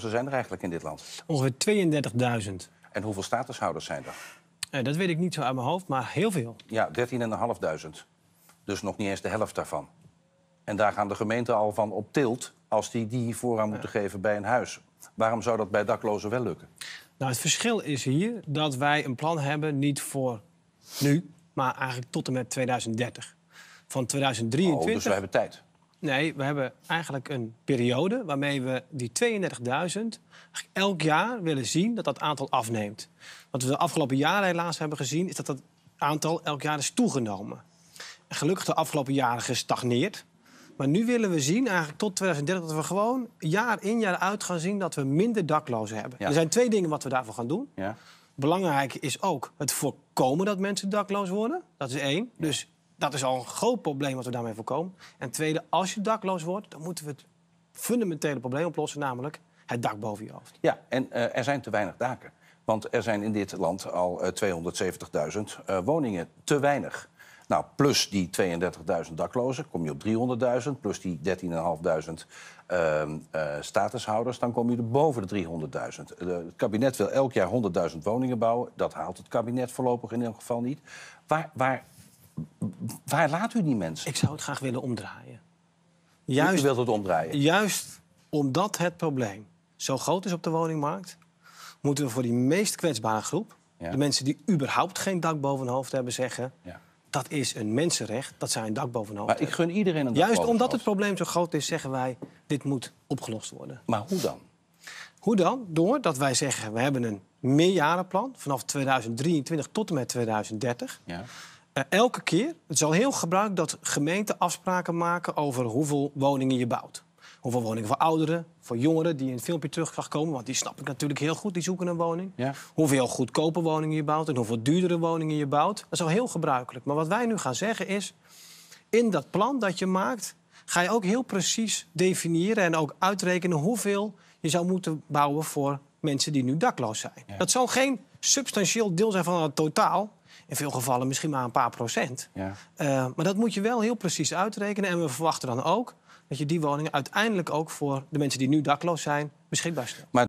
zijn er eigenlijk in dit land? Ongeveer 32.000. En hoeveel statushouders zijn er? Eh, dat weet ik niet zo uit mijn hoofd, maar heel veel. Ja, 13.500. Dus nog niet eens de helft daarvan. En daar gaan de gemeenten al van op tilt als die die voorrang moeten geven bij een huis. Waarom zou dat bij daklozen wel lukken? Nou, het verschil is hier dat wij een plan hebben niet voor nu, maar eigenlijk tot en met 2030. Van 2023. Oh, dus we hebben tijd. Nee, we hebben eigenlijk een periode waarmee we die 32.000 elk jaar willen zien dat dat aantal afneemt. Wat we de afgelopen jaren helaas hebben gezien, is dat dat aantal elk jaar is toegenomen. En gelukkig de afgelopen jaren gestagneerd. Maar nu willen we zien, eigenlijk tot 2030, dat we gewoon jaar in jaar uit gaan zien dat we minder daklozen hebben. Er zijn twee dingen wat we daarvoor gaan doen. Ja. Belangrijk is ook het voorkomen dat mensen dakloos worden. Dat is één. Dus dat is al een groot probleem wat we daarmee voorkomen. En tweede, als je dakloos wordt, dan moeten we het fundamentele probleem oplossen, namelijk het dak boven je hoofd. Ja, en eh, er zijn te weinig daken. Want er zijn in dit land al 270.000 eh, eh, woningen. Te weinig. Nou, plus die 32.000 daklozen kom je op 300.000. Plus die 13.500 uh, ehm, statushouders, dan kom je er boven de 300.000. Het kabinet wil elk jaar 100.000 woningen bouwen. Dat haalt het kabinet voorlopig in elk geval niet. Waar, waar Waar laat u die mensen? Ik zou het graag willen omdraaien. Juist, u wilt het omdraaien? Juist omdat het probleem zo groot is op de woningmarkt... moeten we voor die meest kwetsbare groep... de mensen die überhaupt geen dak boven hun hoofd hebben, zeggen... Ja. dat is een mensenrecht dat zij een dak boven hun hoofd maar ik gun iedereen een dak Juist omdat het probleem zo groot is, zeggen wij... dit moet opgelost worden. Maar hoe dan? Hoe dan? Doordat wij zeggen, we hebben een meerjarenplan... vanaf 2023 tot en met 2030... Ja eh, elke keer, het is al heel gebruik dat gemeenten afspraken maken over hoeveel woningen je bouwt. Hoeveel woningen voor ouderen, voor jongeren die in het filmpje terug komen, want die snap ik natuurlijk heel goed, die zoeken een woning. Hoeveel goedkope woningen je bouwt en hoeveel duurdere woningen je bouwt. Dat is al heel gebruikelijk. Maar wat wij nu gaan zeggen is, in dat plan dat je maakt, ga je ook heel precies definiëren en ook uitrekenen hoeveel je zou moeten bouwen voor mensen die nu dakloos zijn. Dat zal geen substantieel deel zijn van het totaal. In veel gevallen misschien maar een paar procent. Ja. Eh, maar dat moet je wel heel precies uitrekenen. En we verwachten dan ook dat je die woningen uiteindelijk ook voor de mensen die nu dakloos zijn beschikbaar stelt.